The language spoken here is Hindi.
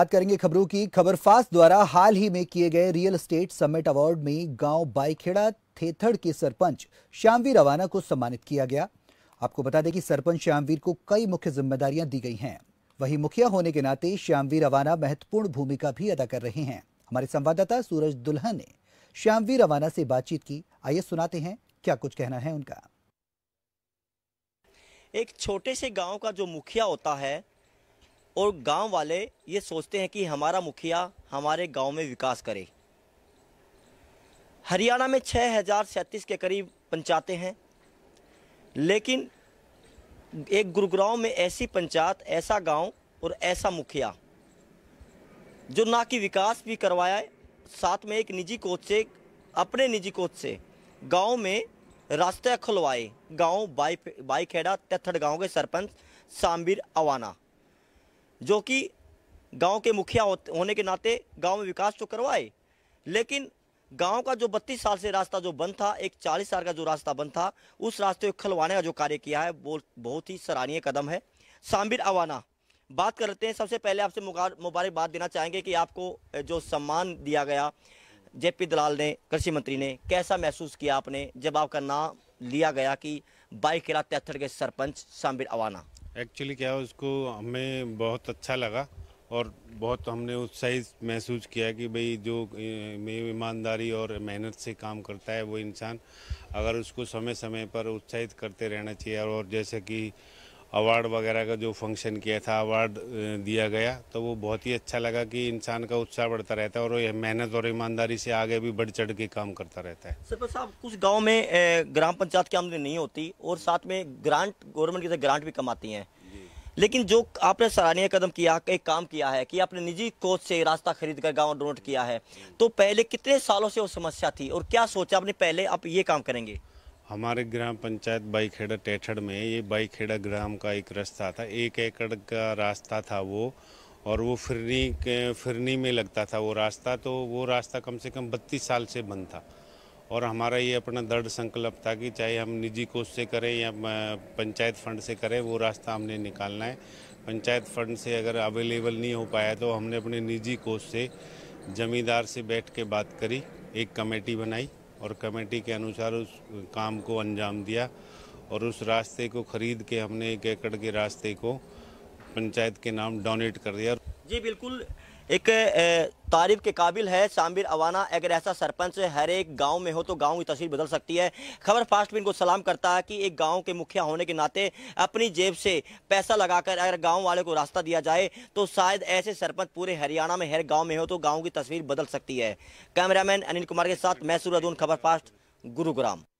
बात करेंगे खबरों की खबर फास्ट द्वारा हाल ही में किए गए रियल एस्टेट समिट अवार्ड में गांव बाईखेड़ा थेथड़ के सरपंच श्यामवीर रवाना को सम्मानित किया गया आपको बता दें कि सरपंच श्यामवीर को कई मुख्य जिम्मेदारियां दी गई हैं वहीं मुखिया होने के नाते श्यामवीर रवाना महत्वपूर्ण भूमिका भी अदा कर रहे हैं हमारे संवाददाता सूरज दुल्हन ने श्यामवीर रवाना से बातचीत की आइए सुनाते हैं क्या कुछ कहना है उनका एक छोटे से गांव का जो मुखिया होता है और गांव वाले ये सोचते हैं कि हमारा मुखिया हमारे गांव में विकास करे हरियाणा में छः हज़ार सैंतीस के करीब पंचायतें हैं लेकिन एक गुरुग्राम में ऐसी पंचायत ऐसा गांव और ऐसा मुखिया जो ना कि विकास भी करवाया साथ में एक निजी कोच से अपने निजी कोच से गांव में रास्ते खुलवाए गांव बाई बाईखेड़ा तैथड़ गांव के सरपंच सामबीर अवाना जो कि गांव के मुखिया होने के नाते गांव में विकास तो करवाए लेकिन गांव का जो 32 साल से रास्ता जो बंद था एक 40 साल का जो रास्ता बंद था उस रास्ते को खलवाने का जो कार्य किया है वो बहुत ही सराहनीय कदम है सामिर अवाना बात करते हैं सबसे पहले आपसे मुबारकबाद देना चाहेंगे कि आपको जो सम्मान दिया गया जे दलाल ने कृषि मंत्री ने कैसा महसूस किया आपने जब आपका नाम लिया गया कि बाईक तेहथड़ के सरपंच सामिर अवाना एक्चुअली क्या है उसको हमें बहुत अच्छा लगा और बहुत हमने उत्साहित महसूस किया कि भाई जो ईमानदारी और मेहनत से काम करता है वो इंसान अगर उसको समय समय पर उत्साहित करते रहना चाहिए और जैसे कि अवार्ड वगैरह का जो फंक्शन किया था अवार्ड दिया गया तो वो बहुत ही अच्छा लगा कि इंसान का उत्साह बढ़ता रहता है और ये मेहनत और ईमानदारी से आगे भी बढ़ चढ़ के काम करता रहता है सरपंच साहब कुछ गाँव में ग्राम पंचायत की आमदनी नहीं होती और साथ में ग्रांट गवर्नमेंट की ग्रांट भी कमाती हैं लेकिन जो आपने सराहनीय कदम किया एक काम किया है कि आपने निजी कोच से रास्ता खरीद कर गाँव डोनेट किया है तो पहले कितने सालों से वो समस्या थी और क्या सोचा आपने पहले आप ये काम करेंगे हमारे ग्राम पंचायत बाईखेड़ा टेठड़ में ये बाईखेड़ा ग्राम का एक रास्ता था एक एकड़ का रास्ता था वो और वो फिरनी फिरनी में लगता था वो रास्ता तो वो रास्ता कम से कम बत्तीस साल से बंद था और हमारा ये अपना दृढ़ संकल्प था कि चाहे हम निजी कोष से करें या पंचायत फंड से करें वो रास्ता हमने निकालना है पंचायत फंड से अगर अवेलेबल नहीं हो पाया तो हमने अपने निजी कोष से जमींदार से बैठ के बात करी एक कमेटी बनाई और कमेटी के अनुसार उस काम को अंजाम दिया और उस रास्ते को खरीद के हमने एक एकड़ के रास्ते को पंचायत के नाम डोनेट कर दिया जी बिल्कुल एक तारीफ के काबिल है शामिर अवाना अगर ऐसा सरपंच हर एक गांव में हो तो गांव की तस्वीर बदल सकती है खबर फास्ट में इनको सलाम करता है कि एक गांव के मुखिया होने के नाते अपनी जेब से पैसा लगाकर अगर गांव वाले को रास्ता दिया जाए तो शायद ऐसे सरपंच पूरे हरियाणा में हर गाँव में हो तो गाँव की तस्वीर बदल सकती है कैमरामैन अनिल कुमार के साथ मैसूर अदून खबर फास्ट गुरुग्राम